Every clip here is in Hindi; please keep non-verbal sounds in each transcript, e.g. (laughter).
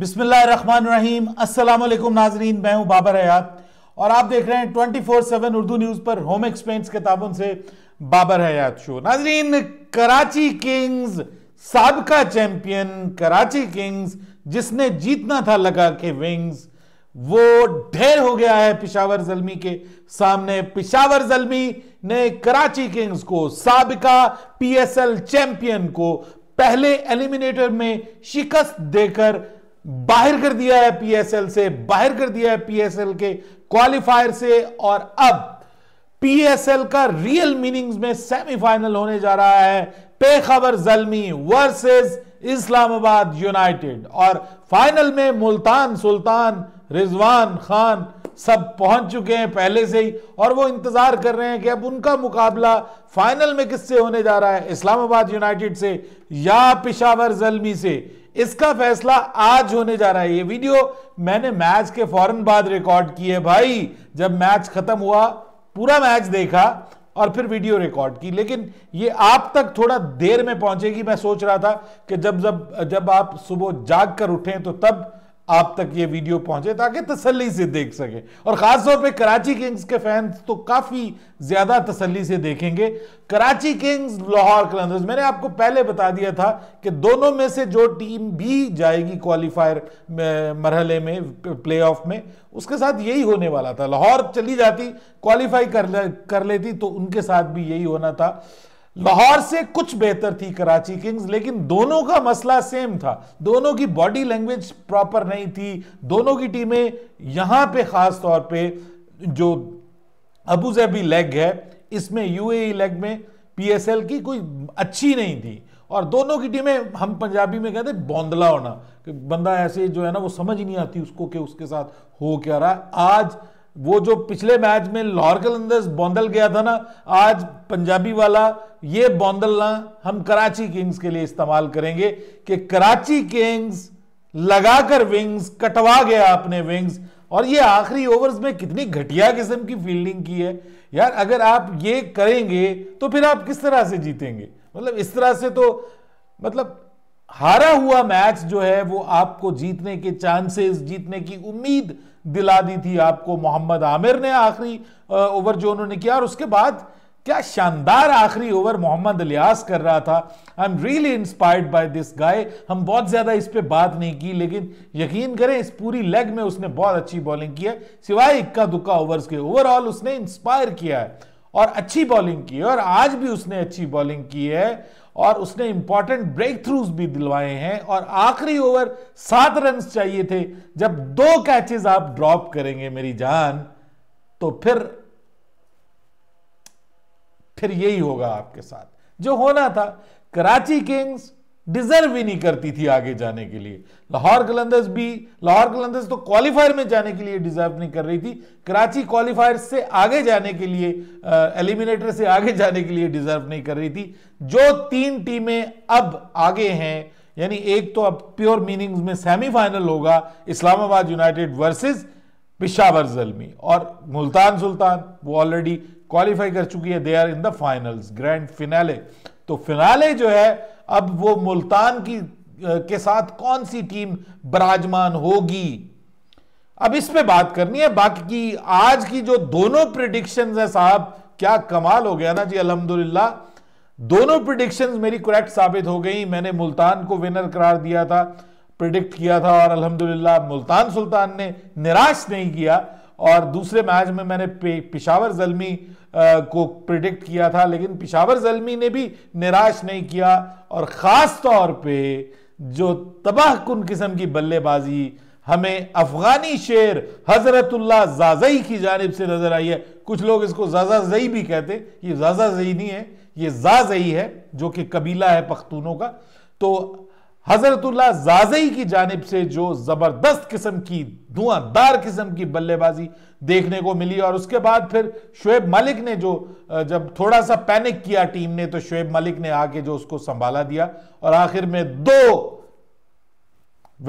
बिस्मिल्लाम वालेकुम नाजरीन मैं हूं बाबर हयात और आप देख रहे हैं 24/7 उर्दू न्यूज़ पर होम एक्सपेंस किताबों से बाबर हयात शो नाजरीन कराची किंग्स सबका चैंपियन कराची किंग्स जिसने जीतना था लगा के विंग्स वो ढेर हो गया है पिशावर जलमी के सामने पिशावर जलमी ने कराची किंग्स को सबका पीएसएल चैंपियन को पहले एलिमिनेटर में शिकस्त देकर बाहर कर दिया है पीएसएल से बाहर कर दिया है पीएसएल के क्वालिफायर से और अब पीएसएल का रियल मीनिंग्स में सेमीफाइनल होने जा रहा है बेखबर जलमी वर्सेस इस्लामाबाद यूनाइटेड और फाइनल में मुल्तान सुल्तान रिजवान खान सब पहुंच चुके हैं पहले से ही और वो इंतजार कर रहे हैं कि अब उनका मुकाबला फाइनल में किससे होने जा रहा है इस्लामाबाद यूनाइटेड से या पिशावर जलमी से इसका फैसला आज होने जा रहा है ये वीडियो मैंने मैच के फौरन बाद रिकॉर्ड की है भाई जब मैच खत्म हुआ पूरा मैच देखा और फिर वीडियो रिकॉर्ड की लेकिन ये आप तक थोड़ा देर में पहुंचेगी मैं सोच रहा था कि जब जब जब आप सुबह जाग कर उठें तो तब आप तक ये वीडियो पहुंचे ताकि तसल्ली से देख सके और ख़ासतौर पे कराची किंग्स के फैंस तो काफ़ी ज़्यादा तसल्ली से देखेंगे कराची किंग्स लाहौर कलंदर्स मैंने आपको पहले बता दिया था कि दोनों में से जो टीम भी जाएगी क्वालिफायर मरहले में प्लेऑफ में उसके साथ यही होने वाला था लाहौर चली जाती क्वालिफाई कर ले, कर लेती तो उनके साथ भी यही होना था लाहौर से कुछ बेहतर थी कराची किंग्स लेकिन दोनों का मसला सेम था दोनों की बॉडी लैंग्वेज प्रॉपर नहीं थी दोनों की टीमें यहां पे खास तौर पे जो अबू जैबी लेग है इसमें यूएई लेग e में पीएसएल की कोई अच्छी नहीं थी और दोनों की टीमें हम पंजाबी में कहते बौंदला होना कि बंदा ऐसे जो है ना वो समझ नहीं आती उसको कि उसके साथ हो क्या रहा आज वो जो पिछले मैच में लाहौर कलंदर्स बौंदल गया था ना आज पंजाबी वाला ये बौंदल ना हम कराची किंग्स के लिए इस्तेमाल करेंगे कि कराची किंग्स लगाकर विंग्स कटवा गया अपने विंग्स और ये आखिरी ओवर्स में कितनी घटिया किस्म की फील्डिंग की है यार अगर आप ये करेंगे तो फिर आप किस तरह से जीतेंगे मतलब इस तरह से तो मतलब हारा हुआ मैच जो है वो आपको जीतने के चांसेस जीतने की उम्मीद दिला दी थी आपको मोहम्मद आमिर ने आखिरी ओवर जो उन्होंने किया और उसके बाद क्या शानदार आखिरी ओवर मोहम्मद लियास कर रहा था I am really inspired by this guy हम बहुत ज़्यादा इस पर बात नहीं की लेकिन यकीन करें इस पूरी लेग में उसने बहुत अच्छी बॉलिंग की है सिवाय इक्का दुक्का ओवर्स के ओवरऑल उसने इंस्पायर किया है और अच्छी बॉलिंग की है और आज भी उसने अच्छी बॉलिंग की है और उसने इंपॉर्टेंट ब्रेक थ्रूज भी दिलवाए हैं और आखिरी ओवर सात रन चाहिए थे जब दो कैचेस आप ड्रॉप करेंगे मेरी जान तो फिर फिर यही होगा आपके साथ जो होना था कराची किंग्स डिजर्व ही नहीं करती थी आगे जाने के लिए लाहौर कलंदर्स भी लाहौर कलंदर्स तो क्वालिफायर में जाने के लिए डिजर्व नहीं कर रही थी कराची क्वालिफायर से आगे जाने के लिए एलिमिनेटर से आगे जाने के लिए डिजर्व नहीं कर रही थी जो तीन टीमें अब आगे हैं यानी एक तो अब प्योर मीनिंग्स में सेमीफाइनल होगा इस्लामाबाद यूनाइटेड वर्सेज पिशावर जलमी और मुल्तान सुल्तान वो ऑलरेडी क्वालिफाई कर चुकी है they are in the finals grand finale तो फिनाले जो है अब वो मुल्तान की के साथ कौन सी टीम बराजमान होगी अब इस पे बात करनी है बाकी की आज की जो दोनों प्रिडिक्शन है साहब क्या कमाल हो गया ना जी अल्हम्दुलिल्लाह दोनों प्रिडिक्शन मेरी करेक्ट साबित हो गई मैंने मुल्तान को विनर करार दिया था प्रिडिक्ट किया था और अल्हम्दुलिल्लाह मुल्तान सुल्तान ने निराश नहीं किया और दूसरे मैच में मैंने पिशावर जलमी को प्रिडिक्ट किया था लेकिन पिशावर जलमी ने भी निराश नहीं किया और ख़ास तौर पे जो तबाह कन किस्म की बल्लेबाजी हमें अफगानी शेर हजरतुल्ला जाजई की जानब से नजर आई है कुछ लोग इसको जाजा जई भी कहते ये जाजा जई नहीं है ये जाजई है जो कि कबीला है पख्तूनों का तो हजरतुल्ला जाजई की जानब से जो जबरदस्त किस्म की धुआंधार किस्म की बल्लेबाजी देखने को मिली और उसके बाद फिर शुएब मलिक ने जो जब थोड़ा सा पैनिक किया टीम ने तो शुएब मलिक ने आके जो उसको संभाला दिया और आखिर में दो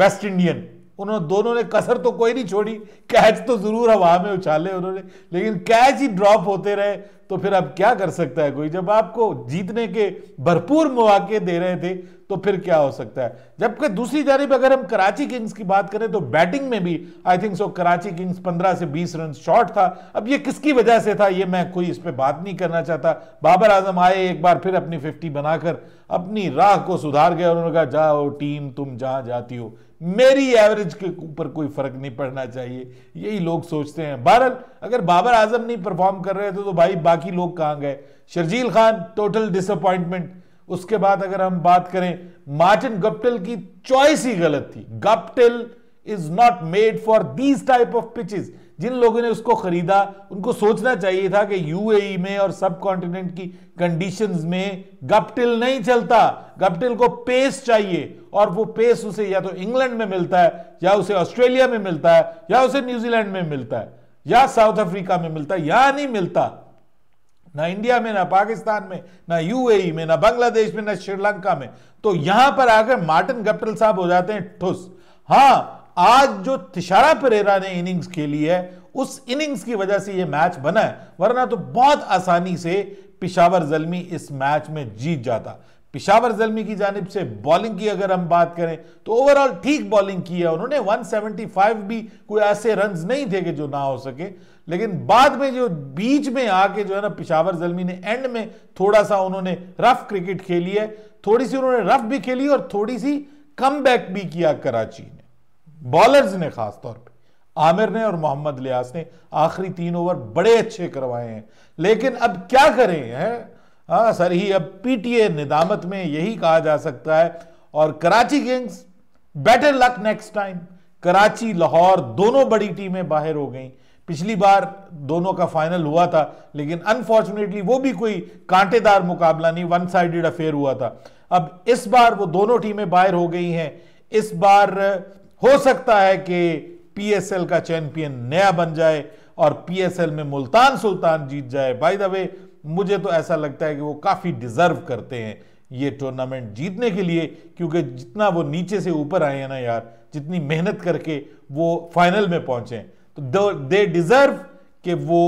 वेस्ट इंडियन उन्होंने दोनों ने कसर तो कोई नहीं छोड़ी कैच तो जरूर हवा में उछाले उन्होंने लेकिन कैच ही ड्रॉप होते रहे तो फिर अब क्या कर सकता है कोई जब आपको जीतने के भरपूर मौके दे रहे थे तो फिर क्या हो सकता है जबकि दूसरी जानब अगर हम कराची किंग्स की बात करें तो बैटिंग में भी I think so Karachi Kings 15 से 20 रन शॉर्ट था अब ये किसकी वजह से था ये मैं कोई इस पर बात नहीं करना चाहता बाबर आजम आए एक बार फिर अपनी फिफ्टी बनाकर अपनी राह को सुधार गए और उन्होंने कहा जाओ टीम तुम जहां जाती हो मेरी एवरेज के ऊपर कोई फर्क नहीं पड़ना चाहिए यही लोग सोचते हैं बहरल अगर बाबर आजम नहीं परफॉर्म कर रहे थे तो भाई बाकी बाकी लोग कहां गए शर्जील खान टोटल डिसअपॉइंटमेंट उसके बाद अगर हम बात करें मार्टिन गप्टिल की चॉइस ही गलत थी Guptill is not made for these type of pitches जिन लोगों ने उसको खरीदा उनको सोचना चाहिए था कि यूएई e में और सब कॉन्टिनेंट की कंडीशंस में गप्टिल नहीं चलता गप्टिल को पेस चाहिए और वो पेस उसे या तो इंग्लैंड में मिलता है या उसे ऑस्ट्रेलिया में मिलता है या उसे न्यूजीलैंड में मिलता है या साउथ अफ्रीका में मिलता है या नहीं मिलता ना इंडिया में ना पाकिस्तान में ना यूएई e में ना बांग्लादेश में ना श्रीलंका में तो यहां पर आकर मार्टिन गप्टल साहब हो जाते हैं ठुस हां आज जो तिशारा परेरा ने इनिंग्स खेली है उस इनिंग्स की वजह से यह मैच बना है वरना तो बहुत आसानी से पिशावर जलमी इस मैच में जीत जाता पिशावर जलमी की जानब से बॉलिंग की अगर हम बात करें तो ओवरऑल ठीक बॉलिंग की है उन्होंने 175 भी कोई ऐसे रन नहीं थे कि जो ना हो सके लेकिन बाद में जो बीच में आके जो है ना पिशावर जलमी ने एंड में थोड़ा सा उन्होंने रफ क्रिकेट खेली है थोड़ी सी उन्होंने रफ भी खेली और थोड़ी सी कम बैक भी किया कराची ने बॉलर्स ने खासतौर पर आमिर ने और मोहम्मद लियास ने आखिरी तीन ओवर बड़े अच्छे करवाए हैं लेकिन अब क्या करें है हाँ, सर ही अब पीटीए निदामत में यही कहा जा सकता है और Karachi Kings better luck next time Karachi Lahore दोनों बड़ी टीमें बाहर हो गई पिछली बार दोनों का फाइनल हुआ था लेकिन अनफॉर्चुनेटली वो भी कोई कांटेदार मुकाबला नहीं वन साइडेड अफेयर हुआ था अब इस बार वो दोनों टीमें बाहर हो गई हैं इस बार हो सकता है कि पीएसएल का चैंपियन नया बन जाए और पीएसएल में मुल्तान सुल्तान जीत जाए बाय द वे मुझे तो ऐसा लगता है कि वो काफ़ी डिजर्व करते हैं ये टूर्नामेंट जीतने के लिए क्योंकि जितना वो नीचे से ऊपर आए हैं ना यार जितनी मेहनत करके वो फाइनल में पहुंचे दे डिजर्व कि वो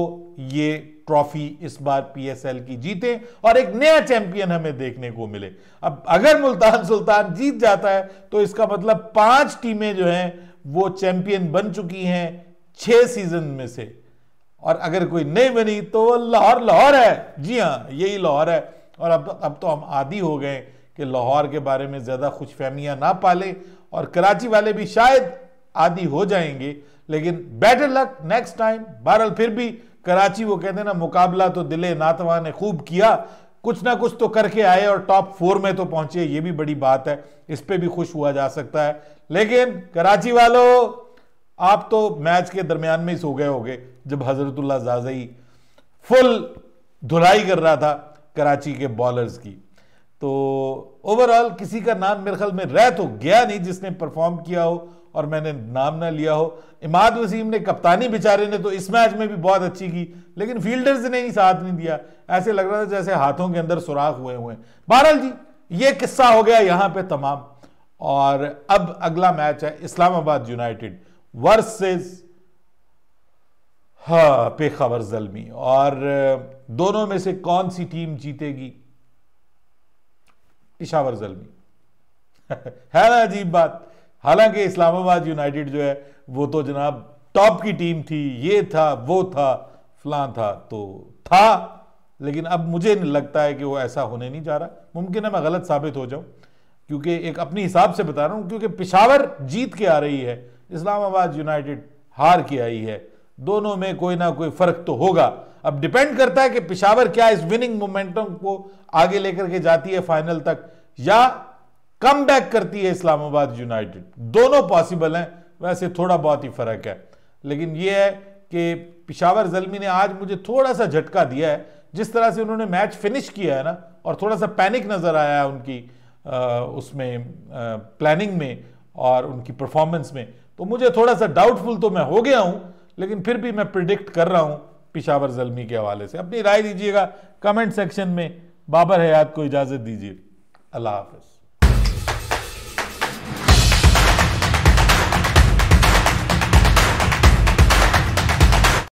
ये ट्रॉफी इस बार पीएसएल की जीते और एक नया चैंपियन हमें देखने को मिले अब अगर मुल्तान सुल्तान जीत जाता है तो इसका मतलब पांच टीमें जो हैं वो चैंपियन बन चुकी हैं छह सीजन में से और अगर कोई नहीं बनी तो लाहौर लाहौर है जी हाँ यही लाहौर है और अब अब तो हम आदि हो गए कि लाहौर के बारे में ज़्यादा खुश ना पाले और कराची वाले भी शायद आदि हो जाएंगे लेकिन बेटर लक नेक्स्ट टाइम बहरहाल फिर भी कराची वो कहते हैं ना मुकाबला तो दिले नातवा ने खूब किया कुछ ना कुछ तो करके आए और टॉप फोर में तो पहुंचे ये भी बड़ी बात है इस पर भी खुश हुआ जा सकता है लेकिन कराची वालों आप तो मैच के दरमियान में ही सो गए गए जब हजरतुल्ला जाजई फुल धुलाई कर रहा था कराची के बॉलर्स की तो ओवरऑल किसी का नाम मेरे ख्याल में रह तो गया नहीं जिसने परफॉर्म किया हो और मैंने नाम ना लिया हो इमाद वसीम ने कप्तानी बेचारे ने तो इस मैच में भी बहुत अच्छी की लेकिन फील्डर्स ने ही साथ नहीं दिया ऐसे लग रहा था जैसे हाथों के अंदर सुराख हुए हुए बहरहाल जी ये किस्सा हो गया यहाँ पे तमाम और अब अगला मैच है इस्लामाबाद यूनाइटेड वर्सेस हाँ पेखावर जलमी और दोनों में से कौन सी टीम जीतेगी पिशावर जलमी (laughs) है ना अजीब बात हालांकि इस्लामाबाद यूनाइटेड जो है वो तो जनाब टॉप की टीम थी ये था वो था फलां था तो था लेकिन अब मुझे नहीं लगता है कि वो ऐसा होने नहीं जा रहा मुमकिन है मैं गलत साबित हो जाऊं क्योंकि एक अपने हिसाब से बता रहा हूं क्योंकि पिशावर जीत के आ रही है इस्लामाबाद यूनाइटेड हार के आई है दोनों में कोई ना कोई फर्क तो होगा अब डिपेंड करता है कि पिशावर क्या इस विनिंग मोमेंटम को आगे लेकर के जाती है फाइनल तक या कम बैक करती है इस्लामाबाद यूनाइटेड दोनों पॉसिबल हैं वैसे थोड़ा बहुत ही फ़र्क है लेकिन यह है कि पिशावर जलमी ने आज मुझे थोड़ा सा झटका दिया है जिस तरह से उन्होंने मैच फिनिश किया है ना और थोड़ा सा पैनिक नज़र आया है उनकी आ, उसमें आ, प्लानिंग में और उनकी परफॉर्मेंस में तो मुझे थोड़ा सा डाउटफुल तो मैं हो गया हूँ लेकिन फिर भी मैं प्रिडिक्ट कर रहा हूँ पिशावर जलमी के हवाले से अपनी राय दीजिएगा कमेंट सेक्शन में बाबर हयात को इजाज़त दीजिए अल्लाह हाफ